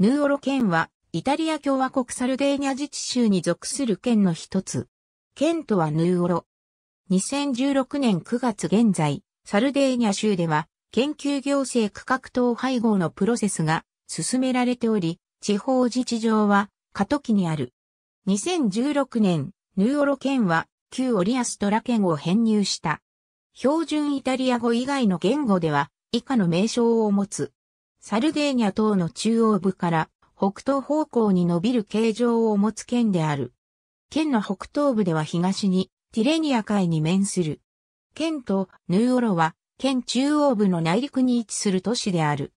ヌーオロ県は、イタリア共和国サルデーニャ自治州に属する県の一つ。県とはヌーオロ。2016年9月現在、サルデーニャ州では、研究行政区画等配合のプロセスが進められており、地方自治上は過渡期にある。2016年、ヌーオロ県は旧オリアストラ県を編入した。標準イタリア語以外の言語では以下の名称を持つ。サルデーニャ島の中央部から北東方向に伸びる形状を持つ県である。県の北東部では東にティレニア海に面する。県とヌーオロは県中央部の内陸に位置する都市である。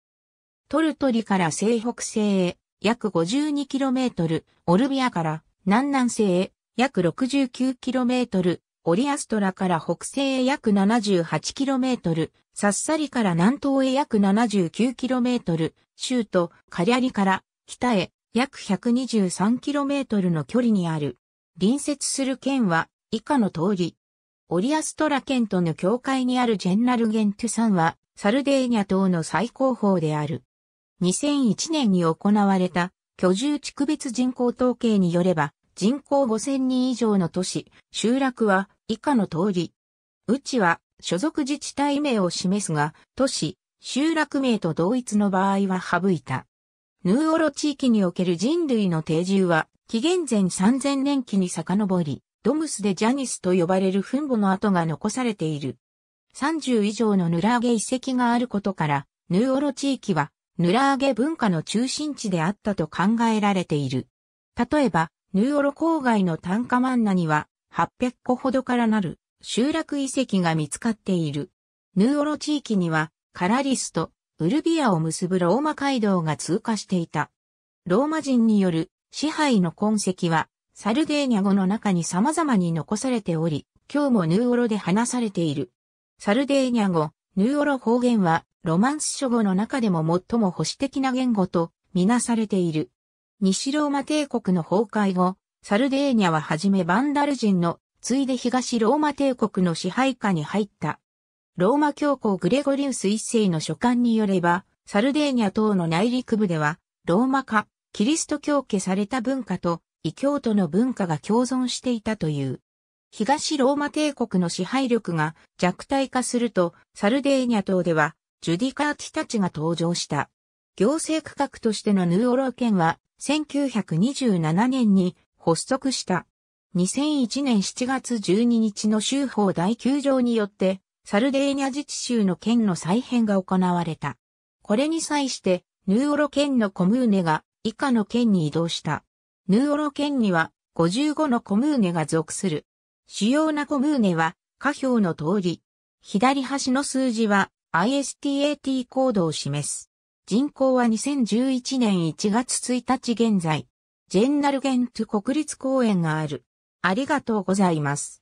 トルトリから西北西へ約 52km、オルビアから南南西へ約 69km、オリアストラから北西へ約 78km、サッサリから南東へ約 79km、州都カリャリから北へ約 123km の距離にある。隣接する県は以下の通り。オリアストラ県との境界にあるジェンナルゲントゥんはサルデーニャ島の最高峰である。2001年に行われた居住地区別人口統計によれば、人口5000人以上の都市、集落は以下の通り。うちは所属自治体名を示すが、都市、集落名と同一の場合は省いた。ヌーオロ地域における人類の定住は、紀元前3000年期に遡り、ドムスでジャニスと呼ばれる墳墓の跡が残されている。30以上のヌラーゲ遺跡があることから、ヌーオロ地域は、ヌラーゲ文化の中心地であったと考えられている。例えば、ヌーオロ郊外のタンカマンナには800個ほどからなる集落遺跡が見つかっている。ヌーオロ地域にはカラリスとウルビアを結ぶローマ街道が通過していた。ローマ人による支配の痕跡はサルデーニャ語の中に様々に残されており、今日もヌーオロで話されている。サルデーニャ語、ヌーオロ方言はロマンス書語の中でも最も保守的な言語とみなされている。西ローマ帝国の崩壊後、サルデーニャははじめバンダル人の、ついで東ローマ帝国の支配下に入った。ローマ教皇グレゴリウス一世の書簡によれば、サルデーニャ等の内陸部では、ローマ化、キリスト教化された文化と、異教徒の文化が共存していたという。東ローマ帝国の支配力が弱体化すると、サルデーニャ等では、ジュディカーティたちが登場した。行政区画としてのヌーオロー県は、1927年に発足した。2001年7月12日の州法第9条によって、サルデーニャ自治州の県の再編が行われた。これに際して、ヌーオロ県のコムーネが以下の県に移動した。ヌーオロ県には55のコムーネが属する。主要なコムーネは、下表の通り。左端の数字は ISTAT コードを示す。人口は2011年1月1日現在、ジェンナルゲント国立公園がある。ありがとうございます。